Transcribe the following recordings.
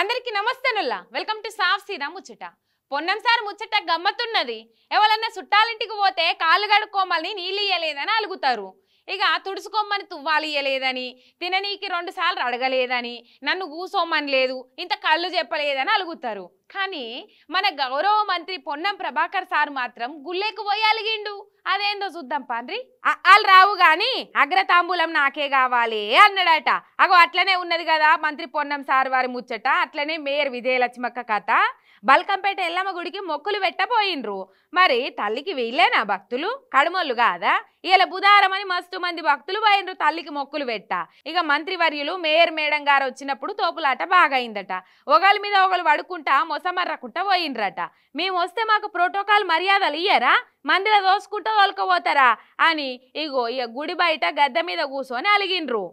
అందరికి నమస్తే నుల్లా welcome to సాఫ్ సీరా ముచ్చట పొన్నం సార్ ముచ్చట గమ్మత్తున్నది ఎవరన్నా చుట్టాలింటికి పోతే కాళ్ళు కడుక్కోమని నీళ్ళు ఇయ్యలేదని అలుగుతారు ఇక తుడుచుకోమని తువ్వాలి ఇయ్యలేదని తిననీకి రెండుసార్లు అడగలేదని నన్ను కూసోమని లేదు ఇంత కళ్ళు చెప్పలేదని అలుగుతారు కానీ మన గౌరవ మంత్రి పొన్నం ప్రభాకర్ సార్ మాత్రం గుళ్ళెకు పోయి అలిగిండు అదేందో చూద్దాం పాండ్రి వాళ్ళు రావు గాని అగ్రతాంబూలం నాకే కావాలి అన్నాడట అగో అట్లనే ఉన్నది కదా మంత్రి పొన్నం సార్ వారి ముచ్చట అట్లనే మేయర్ విజయలక్ష్మక్క కథ బల్కంపేట ఎల్లమ్మ గుడికి మొక్కులు పెట్టబోయినరు మరి తల్లికి వీళ్ళేనా భక్తులు కడుమోళ్ళు కాదా ఇలా బుధారమని మస్తు మంది భక్తులు పోయినరు తల్లికి మొక్కులు పెట్ట ఇక మంత్రివర్యులు మేయర్ మేడం గారు వచ్చినప్పుడు తోపులాట బాగైందట ఒకళ్ళ మీద ఒకళ్ళు పడుకుంటా కొసమర్రకుంట పోయిండ్రట మేము వస్తే మాకు ప్రోటోకాల్ మర్యాదలు ఇయ్యరా మందిర దోసుకుంటూ తోలుకపోతారా అని ఇగో ఇక గుడి బయట గద్దె మీద కూర్చొని అలిగిండ్రు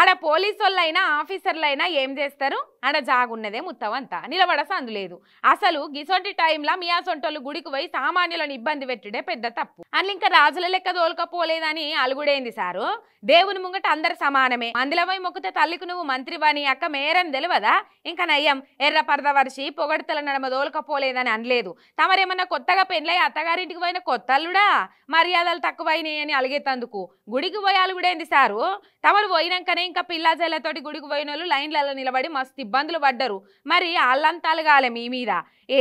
ఆడ పోలీసు వాళ్ళైనా ఆఫీసర్లైనా ఏం చేస్తారు ఆడ జాగున్నదే ముత్తవంతా నిలబడ సందులేదు అసలు గిసొంటి టైంలో మీ అసొంటోళ్ళు గుడికి పోయి సామాన్యులను ఇబ్బంది పెట్టుడే పెద్ద తప్పు అని ఇంకా రాజుల లెక్క దోలుకపోలేదని అలుగుడేంది సారు దేవుని ముంగట అందరు సమానమే మందిలపై మొక్కితే తల్లికి నువ్వు వాని అక్క మేరని తెలియదా ఇంకా నయ్యం ఎర్ర పరద వరిసి పొగడతల నడమ దోలుకపోలేదని అనలేదు తమరేమన్నా కొత్తగా పెళ్ళై అత్తగారింటికి పోయిన కొత్తల్లుడా మర్యాదలు తక్కువైనాయి అని అలిగేతందుకు గుడికి పోయి అలుగుడేంది సారు తమరు పోయినాకనే ఇంకా పిల్లాజల్లతోటి గుడికి పోయిన వాళ్ళు లైన్లలో నిలబడి మస్తు ఇబ్బందులు పడ్డరు మరి అల్లంతాలు కాలే మీ మీద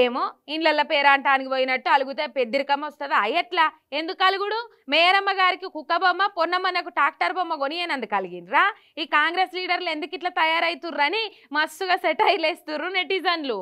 ఏమో ఇండ్లల్లో పేరాంటానికి పోయినట్టు అలుగుతే పెద్దరికమ్మ వస్తుందా ఎట్లా ఎందుకు అలుగుడు మేరమ్మ గారికి కుక్క బొమ్మ పొన్నమ్మ నాకు ట్రాక్టర్ బొమ్మ కొనియనందు కలిగిండ్రా ఈ కాంగ్రెస్ లీడర్లు ఎందుకు ఇట్లా తయారవుతుర్రని మస్తుగా వేస్తుర్రు నెటిజన్లు